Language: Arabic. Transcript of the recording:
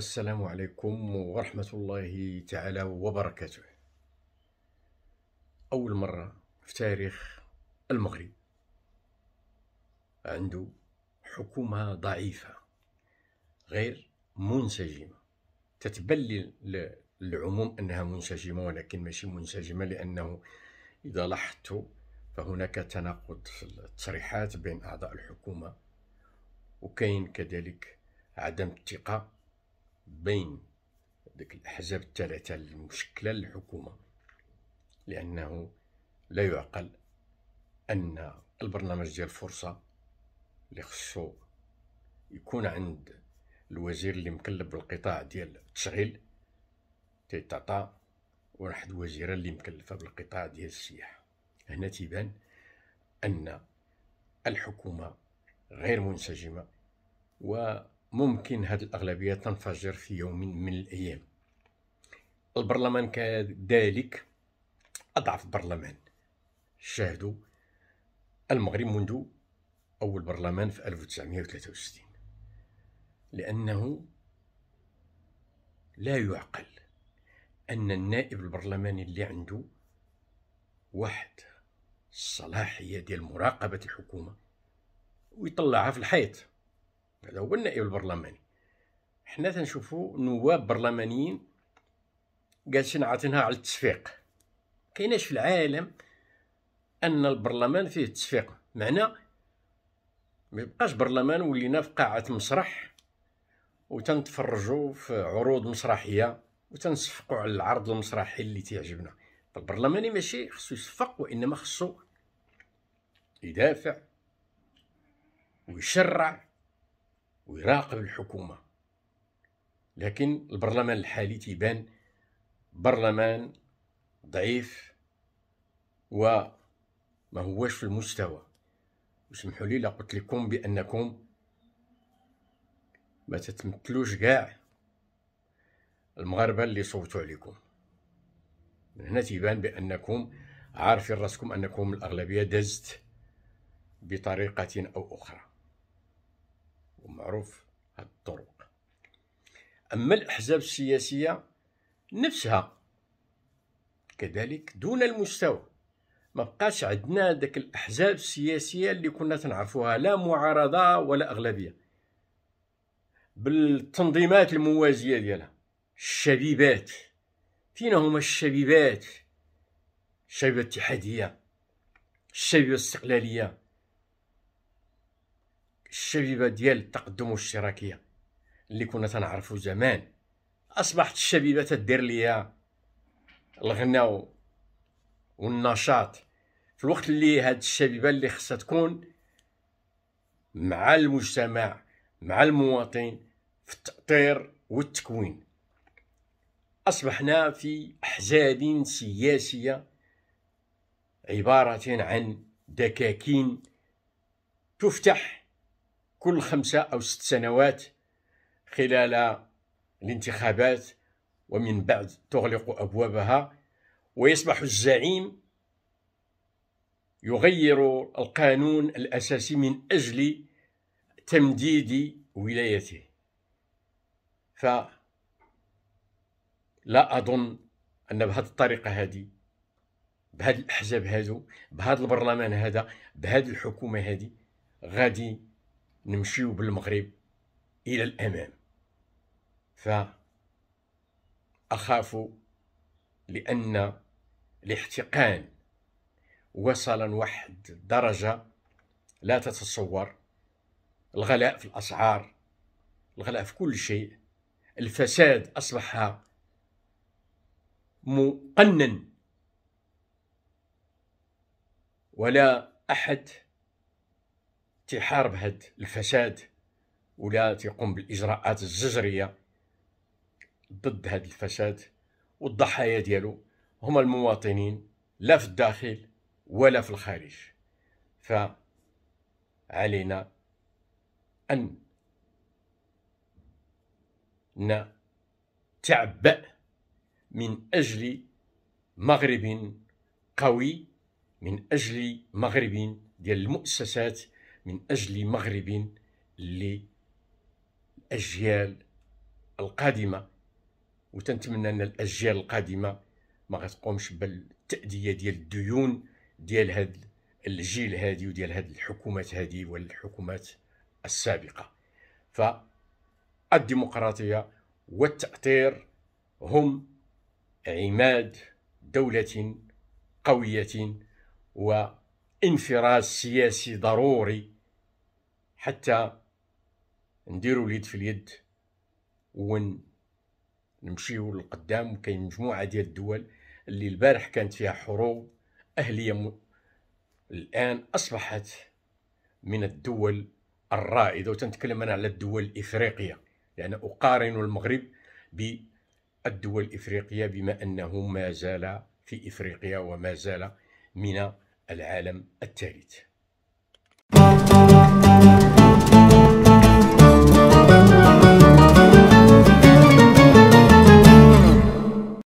السلام عليكم ورحمة الله تعالى وبركاته أول مرة في تاريخ المغرب عنده حكومة ضعيفة غير منسجمة تتبلي للعموم أنها منسجمة ولكن ماشي منسجمة لأنه إذا لاحظت فهناك تناقض في التصريحات بين أعضاء الحكومة وكاين كذلك عدم الثقة بين ديك الأحزاب الثلاثة المشكلة للحكومة لأنه لا يعقل أن البرنامج ديال الفرصة اللي خصو يكون عند الوزير اللي مكلب بالقطاع ديال التشغيل تيتعطى واحد الوزيرة اللي مكلفة بالقطاع ديال السياحة هنا تيبان أن الحكومة غير منسجمة و ممكن هذه الأغلبية تنفجر في يوم من الأيام البرلمان كذلك أضعف برلمان شاهدوا المغرب منذ أول برلمان في 1963 لأنه لا يعقل أن النائب البرلماني اللي عنده واحد الصلاحية ديال مراقبة الحكومة ويطلعها في الحيط هذا هو النائب البرلماني حنا تنشوفوا نواب برلمانيين جالسين عاطينها على التصفيق كايناش في العالم ان البرلمان فيه التصفيق معنى ما يبقاش برلمان ولينا في قاعه مسرح وتنتفرجوا في عروض مسرحيه وتنصفقوا على العرض المسرحي اللي تيعجبنا البرلماني ماشي خصو يصفق وانما خصو يدافع ويشرع ويراقب الحكومه لكن البرلمان الحالي تيبان برلمان ضعيف وما هوش في المستوى اسمحوا لي قلت لكم بانكم ما تتمثلوش كاع المغاربه اللي صوتوا عليكم من هنا تيبان بانكم عارفين راسكم انكم الاغلبيه دازت بطريقه او اخرى ومعروف هاد الطرق أما الأحزاب السياسية نفسها كذلك دون المستوى ما بقاش عندنا داك الأحزاب السياسية اللي كنا تنعرفوها لا معارضة ولا أغلبية بالتنظيمات الموازية ديالها الشبيبات فين هما الشبيبات الشبيبة الاتحادية الشبيبة الاستقلالية الشبيبه ديال التقدم والاشتراكيه اللي كنا تنعرفو زمان اصبحت الشبيبه تدير ليا الغنى والنشاط في الوقت اللي هاد الشبيبه اللي خصها تكون مع المجتمع مع المواطن في التأطير والتكوين أصبحنا في أحزاب سياسية عبارة عن دكاكين تفتح كل خمسة أو ست سنوات خلال الانتخابات ومن بعد تغلق أبوابها ويصبح الزعيم يغير القانون الأساسي من أجل تمديد ولايته فلا أظن أن بهذه الطريقة هذه بهذه الأحزاب هذه بهذا البرلمان هذا بهذه الحكومة هذه غادي نمشيو بالمغرب إلى الأمام فأخاف لأن الاحتقان وصل لواحد درجه لا تتصور الغلاء في الأسعار الغلاء في كل شيء الفساد أصبح مقنن ولا أحد تحارب هاد الفساد ولا تقوم بالاجراءات الزجريه ضد هاد الفساد والضحايا ديالو هما المواطنين لا في الداخل ولا في الخارج فعلينا ان نتعبأ من اجل مغرب قوي من اجل مغرب ديال المؤسسات من أجل مغرب للأجيال القادمة وتنتمنى أن الأجيال القادمة ما غتقومش بالتأدية ديال الديون ديال هاد الجيل هادي وديال هاد الحكومات هادي والحكومات السابقة فالديمقراطية والتأطير هم عماد دولة قوية و انفراز سياسي ضروري حتى نديرو اليد في اليد ون نمشيو للقدام وكاين مجموعه ديال الدول اللي البارح كانت فيها حروب اهليه م... الان اصبحت من الدول الرائده وتنتكلم انا على الدول الافريقيه لان يعني اقارن المغرب بالدول الافريقيه بما انه ما زال في افريقيا وما زال من العالم الثالث